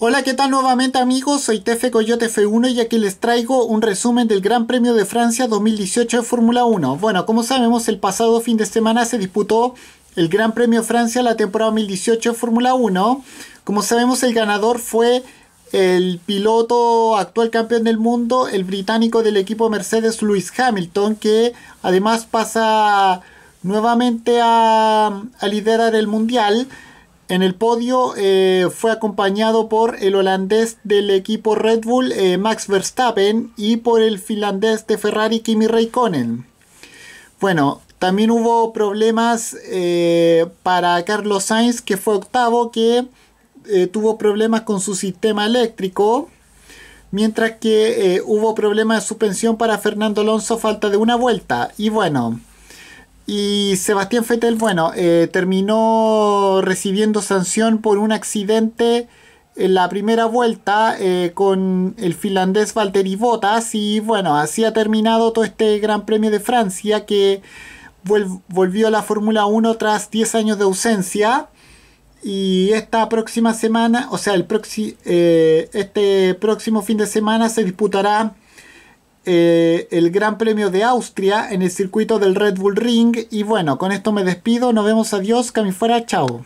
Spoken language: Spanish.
Hola, ¿qué tal nuevamente amigos? Soy Tefe Coyote F1 y aquí les traigo un resumen del Gran Premio de Francia 2018 de Fórmula 1. Bueno, como sabemos, el pasado fin de semana se disputó el Gran Premio de Francia la temporada 2018 de Fórmula 1. Como sabemos, el ganador fue el piloto actual campeón del mundo, el británico del equipo Mercedes Lewis Hamilton, que además pasa nuevamente a, a liderar el mundial. En el podio eh, fue acompañado por el holandés del equipo Red Bull eh, Max Verstappen y por el finlandés de Ferrari Kimi Raikkonen. Bueno, también hubo problemas eh, para Carlos Sainz que fue octavo que tuvo problemas con su sistema eléctrico. Mientras que hubo problemas de suspensión para Fernando Alonso falta de una vuelta. Y bueno, y Sebastián Fettel, bueno, eh, terminó recibiendo sanción por un accidente en la primera vuelta eh, con el finlandés Valtteri Bottas. Y bueno, así ha terminado todo este Gran Premio de Francia que volvió a la Fórmula 1 tras 10 años de ausencia. Y esta próxima semana, o sea, el eh, este próximo fin de semana se disputará eh, el Gran Premio de Austria en el circuito del Red Bull Ring. Y bueno, con esto me despido. Nos vemos. Adiós. Cami fuera. Chao.